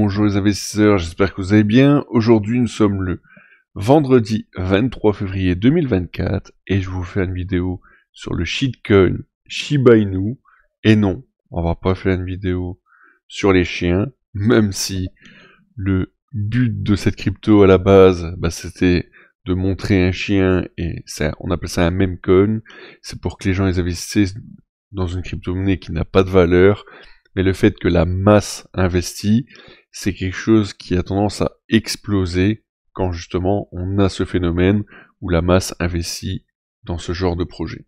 bonjour les investisseurs, j'espère que vous allez bien. Aujourd'hui, nous sommes le vendredi 23 février 2024 et je vous fais une vidéo sur le shitcoin Shiba Inu. Et non, on va pas faire une vidéo sur les chiens, même si le but de cette crypto à la base, bah, c'était de montrer un chien et on appelle ça un meme coin. C'est pour que les gens investissent dans une crypto-monnaie qui n'a pas de valeur. Mais le fait que la masse investit, c'est quelque chose qui a tendance à exploser quand justement on a ce phénomène où la masse investit dans ce genre de projet.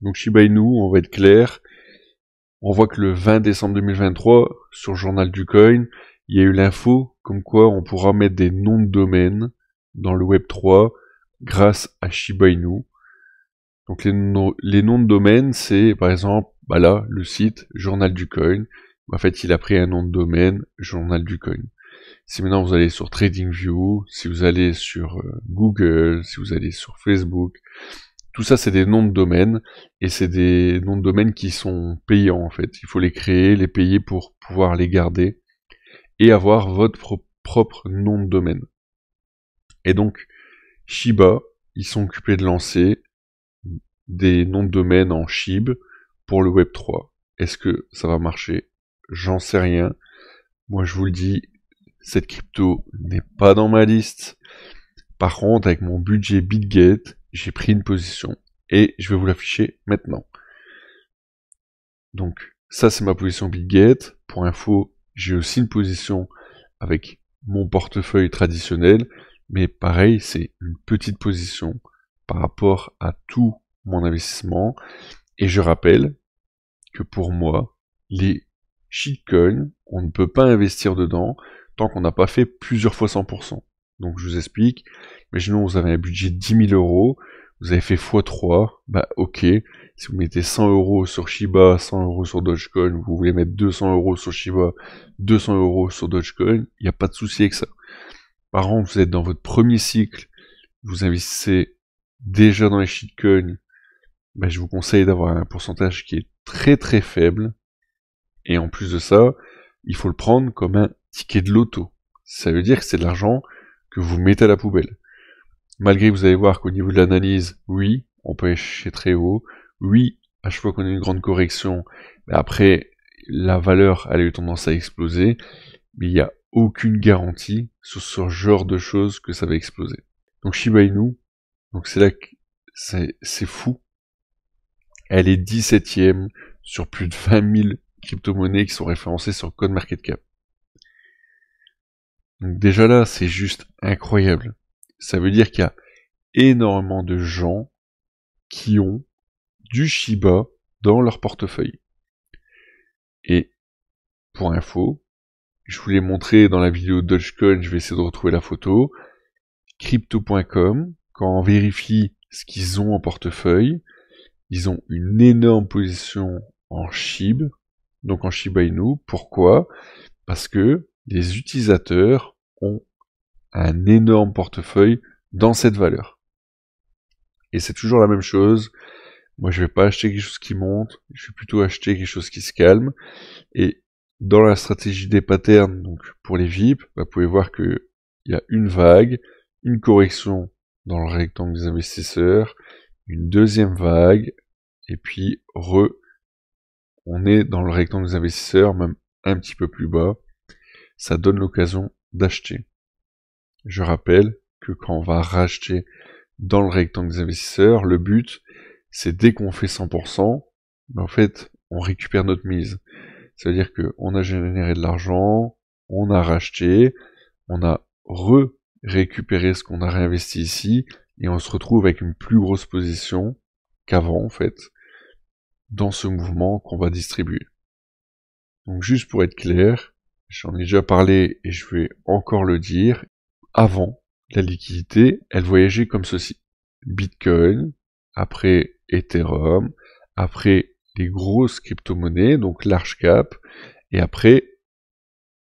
Donc Shiba Inu, on va être clair, on voit que le 20 décembre 2023, sur le journal du coin, il y a eu l'info comme quoi on pourra mettre des noms de domaines dans le Web3 grâce à Shiba Inu. Donc les, noms de domaine, c'est par exemple bah là, le site Journal du Coin. En fait, il a pris un nom de domaine Journal du Coin. Si maintenant vous allez sur TradingView, si vous allez sur euh, Google, si vous allez sur Facebook, tout ça c'est des noms de domaines et c'est des noms de domaines qui sont payants en fait. Il faut les créer, les payer pour pouvoir les garder et avoir votre propre nom de domaine. Et donc, Shiba, ils sont occupés de lancer des noms de domaine en SHIB pour le Web3. Est-ce que ça va marcher J'en sais rien. Moi, je vous le dis, cette crypto n'est pas dans ma liste. Par contre, avec mon budget BitGate, j'ai pris une position et je vais vous l'afficher maintenant. Donc, ça, c'est ma position BitGate. Pour info, j'ai aussi une position avec mon portefeuille traditionnel mais pareil, c'est une petite position par rapport à tout mon investissement. Et je rappelle que pour moi, les shitcoins, on ne peut pas investir dedans tant qu'on n'a pas fait plusieurs fois 100%. Donc je vous explique, imaginons vous avez un budget de 10 000 euros, vous avez fait x3, bah ok, si vous mettez 100 euros sur Shiba, 100 euros sur Dogecoin, vous voulez mettre 200 euros sur Shiba, 200 euros sur Dogecoin, il n'y a pas de souci avec ça. Par exemple, vous êtes dans votre premier cycle, vous investissez déjà dans les shitcoins, ben je vous conseille d'avoir un pourcentage qui est très très faible. Et en plus de ça, il faut le prendre comme un ticket de loto. Ça veut dire que c'est de l'argent que vous mettez à la poubelle. Malgré que vous allez voir qu'au niveau de l'analyse, oui, on peut chercher très haut. Oui, à chaque fois qu'on a une grande correction, après, la valeur, elle a eu tendance à exploser. Mais il y a aucune garantie sur ce genre de choses que ça va exploser. Donc Shiba Inu, donc c'est là que c'est fou. Elle est 17ème sur plus de 20 000 crypto-monnaies qui sont référencées sur Cap. Donc déjà là, c'est juste incroyable. Ça veut dire qu'il y a énormément de gens qui ont du Shiba dans leur portefeuille. Et pour info, je vous l'ai montré dans la vidéo Dogecoin, je vais essayer de retrouver la photo. Crypto.com, quand on vérifie ce qu'ils ont en portefeuille, ils ont une énorme position en SHIB, donc en Shiba Inu. Pourquoi Parce que les utilisateurs ont un énorme portefeuille dans cette valeur. Et c'est toujours la même chose. Moi, je ne vais pas acheter quelque chose qui monte, je vais plutôt acheter quelque chose qui se calme. Et dans la stratégie des patterns, donc pour les VIP, bah, vous pouvez voir qu'il y a une vague, une correction dans le rectangle des investisseurs, une deuxième vague, et puis re, on est dans le rectangle des investisseurs, même un petit peu plus bas. Ça donne l'occasion d'acheter. Je rappelle que quand on va racheter dans le rectangle des investisseurs, le but, c'est dès qu'on fait 100%, bah, en fait, on récupère notre mise cest à dire qu'on a généré de l'argent, on a racheté, on a récupéré ce qu'on a réinvesti ici, et on se retrouve avec une plus grosse position qu'avant en fait, dans ce mouvement qu'on va distribuer. Donc juste pour être clair, j'en ai déjà parlé et je vais encore le dire, avant, la liquidité, elle voyageait comme ceci. Bitcoin, après Ethereum, après les grosses crypto-monnaies, donc large cap, et après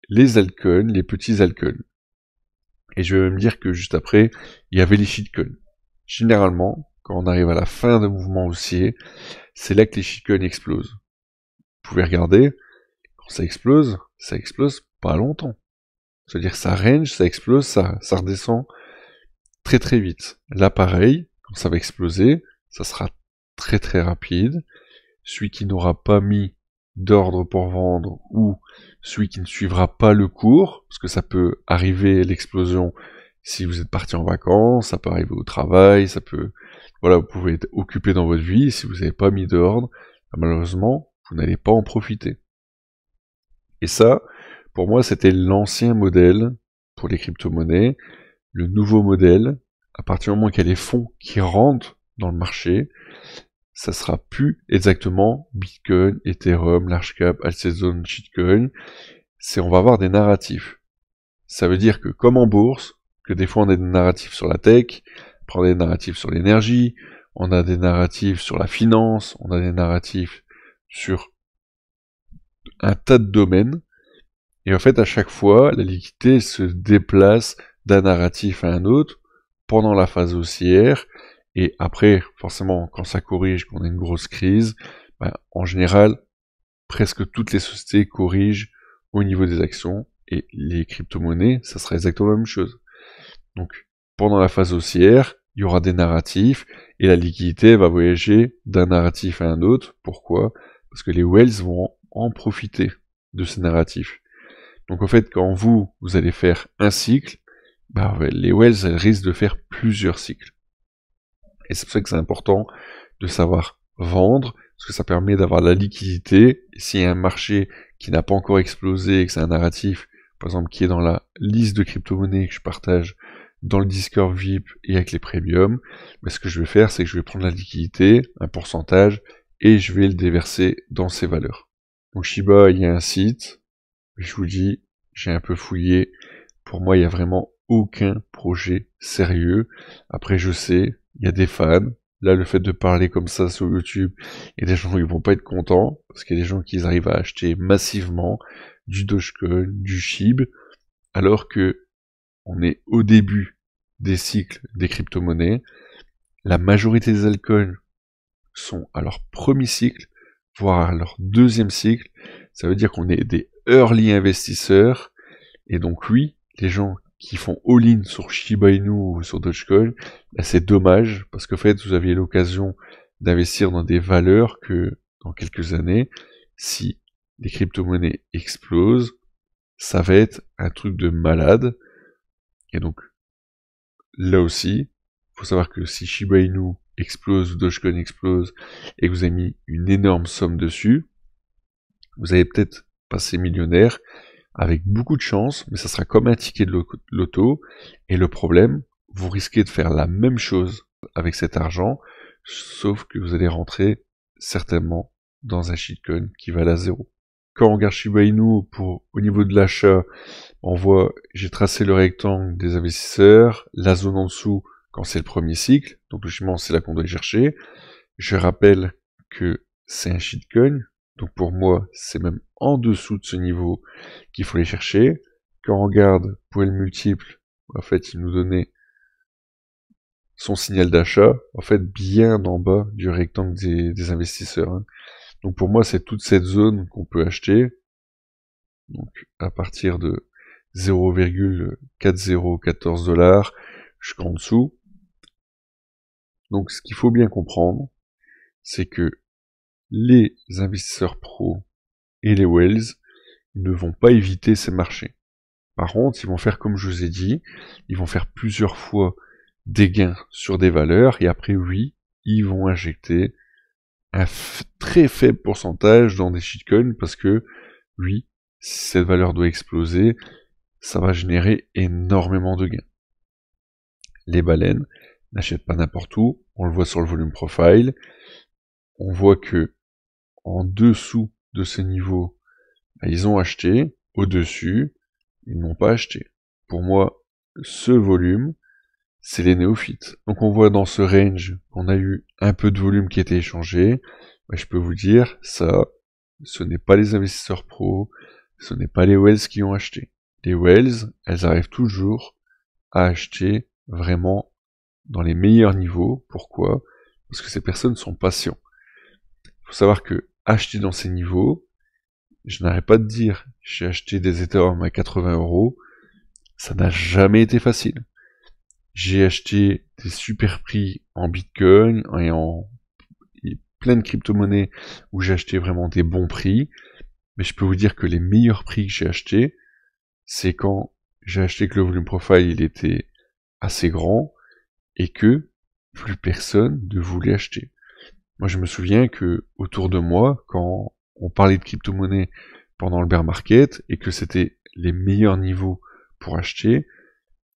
les altcoins, les petits altcoins. Et je vais même dire que juste après, il y avait les shitcoins. Généralement, quand on arrive à la fin d'un mouvement haussier, c'est là que les shitcoins explosent. Vous pouvez regarder, quand ça explose, ça explose pas longtemps. C'est-à-dire ça range, ça explose, ça, ça redescend très très vite. L'appareil, quand ça va exploser, ça sera très très rapide, celui qui n'aura pas mis d'ordre pour vendre ou celui qui ne suivra pas le cours, parce que ça peut arriver l'explosion si vous êtes parti en vacances, ça peut arriver au travail, ça peut, voilà, vous pouvez être occupé dans votre vie, si vous n'avez pas mis d'ordre, bah, malheureusement, vous n'allez pas en profiter. Et ça, pour moi, c'était l'ancien modèle pour les crypto-monnaies, le nouveau modèle, à partir du moment qu'il y a les fonds qui rentrent dans le marché, ça sera plus exactement Bitcoin, Ethereum, Large Cap, Altseason, Shitcoin. C'est on va avoir des narratifs. Ça veut dire que comme en bourse, que des fois on a des narratifs sur la tech, on des narratifs sur l'énergie, on a des narratifs sur la finance, on a des narratifs sur un tas de domaines. Et en fait, à chaque fois, la liquidité se déplace d'un narratif à un autre pendant la phase haussière et après, forcément, quand ça corrige, qu'on a une grosse crise, bah, en général, presque toutes les sociétés corrigent au niveau des actions. Et les crypto-monnaies, ça sera exactement la même chose. Donc, pendant la phase haussière, il y aura des narratifs et la liquidité va voyager d'un narratif à un autre. Pourquoi Parce que les whales vont en profiter de ces narratifs. Donc en fait, quand vous, vous allez faire un cycle, bah, les whales risquent de faire plusieurs cycles. Et c'est pour ça que c'est important de savoir vendre, parce que ça permet d'avoir la liquidité. s'il y a un marché qui n'a pas encore explosé et que c'est un narratif, par exemple, qui est dans la liste de crypto-monnaies que je partage dans le Discord VIP et avec les premiums, mais ben, ce que je vais faire, c'est que je vais prendre la liquidité, un pourcentage, et je vais le déverser dans ces valeurs. Donc Shiba, il y a un site, je vous dis, j'ai un peu fouillé, pour moi, il n'y a vraiment aucun projet sérieux. Après, je sais, il y a des fans. Là, le fait de parler comme ça sur YouTube, il y a des gens qui vont pas être contents, parce qu'il y a des gens qui arrivent à acheter massivement du Dogecoin, du SHIB, alors que on est au début des cycles des crypto-monnaies. La majorité des altcoins sont à leur premier cycle, voire à leur deuxième cycle. Ça veut dire qu'on est des early investisseurs. Et donc oui, les gens qui font all-in sur Shiba Inu ou sur Dogecoin, bah, c'est dommage parce qu'en fait, vous aviez l'occasion d'investir dans des valeurs que dans quelques années, si les crypto-monnaies explosent, ça va être un truc de malade. Et donc, là aussi, faut savoir que si Shiba Inu explose, ou Dogecoin explose, et que vous avez mis une énorme somme dessus, vous avez peut-être passé millionnaire, avec beaucoup de chance, mais ça sera comme un ticket de loto. Et le problème, vous risquez de faire la même chose avec cet argent, sauf que vous allez rentrer certainement dans un shitcoin qui va à zéro. Quand on regarde Shiba Inu pour, au niveau de l'achat, on voit, j'ai tracé le rectangle des investisseurs, la zone en dessous quand c'est le premier cycle, donc logiquement c'est là qu'on doit chercher. Je rappelle que c'est un shitcoin, donc pour moi c'est même en dessous de ce niveau qu'il faut aller chercher. Quand on regarde pour le multiple, en fait, il nous donnait son signal d'achat, en fait, bien en bas du rectangle des, investisseurs. Hein. Donc pour moi, c'est toute cette zone qu'on peut acheter. Donc à partir de 0,4014 dollars jusqu'en dessous. Donc ce qu'il faut bien comprendre, c'est que les investisseurs pro et les whales ne vont pas éviter ces marchés. Par contre, ils vont faire comme je vous ai dit, ils vont faire plusieurs fois des gains sur des valeurs, et après, oui, ils vont injecter un très faible pourcentage dans des shitcoins, parce que, oui, si cette valeur doit exploser, ça va générer énormément de gains. Les baleines n'achètent pas n'importe où, on le voit sur le volume profile, on voit que en dessous de ces niveaux, ils ont acheté au-dessus, ils n'ont pas acheté. Pour moi, ce volume, c'est les néophytes. Donc on voit dans ce range qu'on a eu un peu de volume qui a été échangé. je peux vous dire, ça, ce n'est pas les investisseurs pro, ce n'est pas les Wells qui ont acheté. Les Wells, elles arrivent toujours à acheter vraiment dans les meilleurs niveaux. Pourquoi Parce que ces personnes sont patients. Il faut savoir que Acheter dans ces niveaux. Je n'arrête pas de dire, j'ai acheté des Ethereum à 80 euros. Ça n'a jamais été facile. J'ai acheté des super prix en Bitcoin et en plein de crypto-monnaies où j'ai acheté vraiment des bons prix. Mais je peux vous dire que les meilleurs prix que j'ai achetés, c'est quand j'ai acheté que le volume profile il était assez grand et que plus personne ne voulait acheter. Moi, je me souviens que autour de moi, quand on parlait de crypto-monnaie pendant le bear market et que c'était les meilleurs niveaux pour acheter,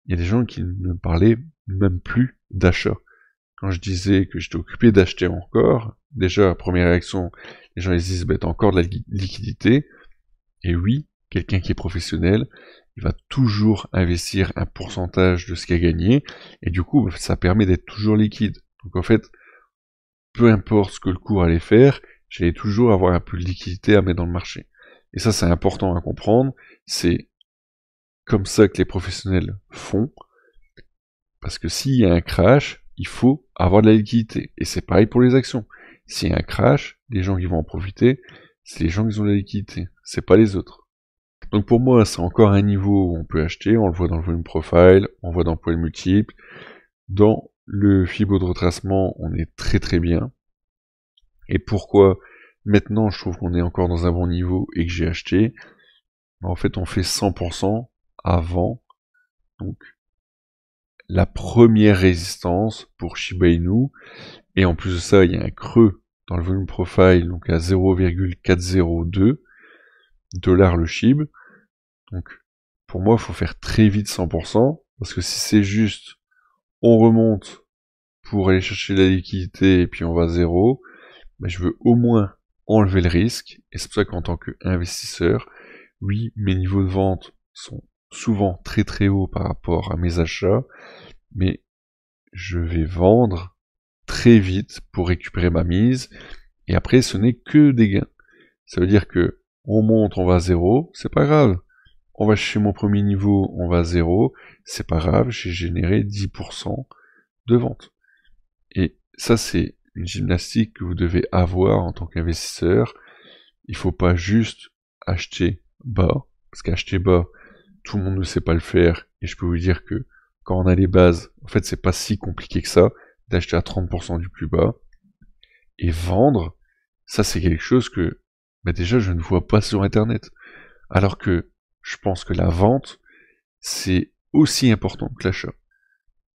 il y a des gens qui ne parlaient même plus d'achat. Quand je disais que j'étais occupé d'acheter encore, déjà, première réaction, les gens ils disent, bah, encore de la liquidité. Et oui, quelqu'un qui est professionnel, il va toujours investir un pourcentage de ce qu'il a gagné, et du coup, bah, ça permet d'être toujours liquide. Donc en fait, peu importe ce que le cours allait faire, j'allais toujours avoir un peu de liquidité à mettre dans le marché. Et ça, c'est important à comprendre. C'est comme ça que les professionnels font. Parce que s'il y a un crash, il faut avoir de la liquidité. Et c'est pareil pour les actions. S'il y a un crash, les gens qui vont en profiter, c'est les gens qui ont de la liquidité. C'est pas les autres. Donc pour moi, c'est encore un niveau où on peut acheter. On le voit dans le volume profile, on le voit dans le poids multiple, dans le fibo de retracement, on est très très bien. Et pourquoi maintenant je trouve qu'on est encore dans un bon niveau et que j'ai acheté bah, En fait, on fait 100% avant. Donc, la première résistance pour Shiba Inu. Et en plus de ça, il y a un creux dans le volume profile, donc à 0,402 dollars le SHIB. Donc pour moi, il faut faire très vite 100%, parce que si c'est juste on remonte pour aller chercher la liquidité et puis on va à zéro, mais je veux au moins enlever le risque. Et c'est pour ça qu'en tant qu'investisseur, oui, mes niveaux de vente sont souvent très très hauts par rapport à mes achats, mais je vais vendre très vite pour récupérer ma mise. Et après, ce n'est que des gains. Ça veut dire que on monte, on va à zéro, c'est pas grave on va chez mon premier niveau, on va à 0, c'est pas grave, j'ai généré 10% de vente. Et ça, c'est une gymnastique que vous devez avoir en tant qu'investisseur. Il faut pas juste acheter bas, parce qu'acheter bas, tout le monde ne sait pas le faire, et je peux vous dire que quand on a les bases, en fait, c'est pas si compliqué que ça d'acheter à 30% du plus bas. Et vendre, ça c'est quelque chose que bah, déjà je ne vois pas sur internet. Alors que je pense que la vente, c'est aussi important que l'achat.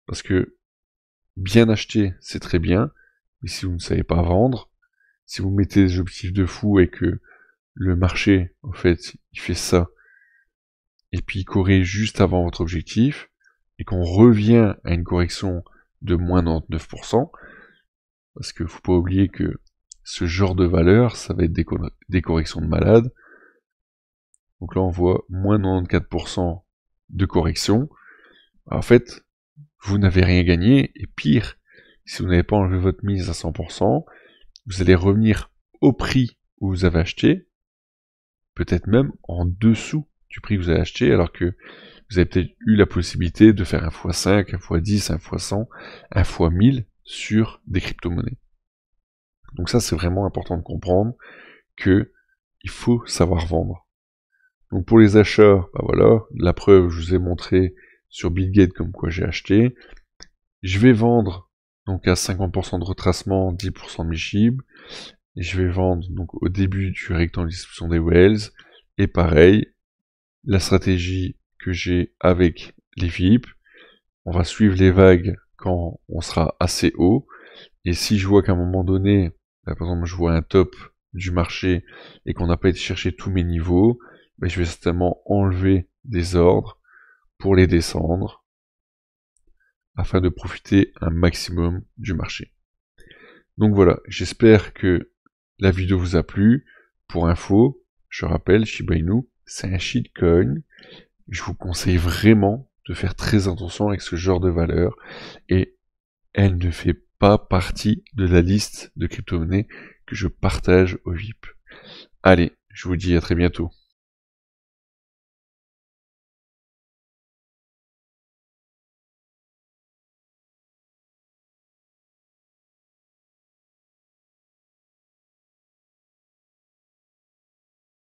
Parce que bien acheter, c'est très bien, mais si vous ne savez pas vendre, si vous mettez des objectifs de fou et que le marché, en fait, il fait ça, et puis il corrige juste avant votre objectif, et qu'on revient à une correction de moins 99%, parce que faut pas oublier que ce genre de valeur, ça va être des, corrections de malades. Donc là, on voit moins 94% de correction. En fait, vous n'avez rien gagné. Et pire, si vous n'avez pas enlevé votre mise à 100%, vous allez revenir au prix où vous avez acheté, peut-être même en dessous du prix que vous avez acheté, alors que vous avez peut-être eu la possibilité de faire un x5, un x10, un x100, un x1000 sur des crypto-monnaies. Donc ça, c'est vraiment important de comprendre que il faut savoir vendre. Donc pour les achats, bah voilà, la preuve, je vous ai montré sur Bitgate comme quoi j'ai acheté. Je vais vendre donc à 50% de retracement, 10% de mes chips. Et je vais vendre donc au début du rectangle de distribution des Wells Et pareil, la stratégie que j'ai avec les VIP. On va suivre les vagues quand on sera assez haut. Et si je vois qu'à un moment donné, bah, par exemple, je vois un top du marché et qu'on n'a pas été chercher tous mes niveaux, je vais certainement enlever des ordres pour les descendre afin de profiter un maximum du marché. Donc voilà, j'espère que la vidéo vous a plu. Pour info, je rappelle, Shiba Inu, c'est un shitcoin. Je vous conseille vraiment de faire très attention avec ce genre de valeur et elle ne fait pas partie de la liste de crypto-monnaies que je partage au VIP. Allez, je vous dis à très bientôt.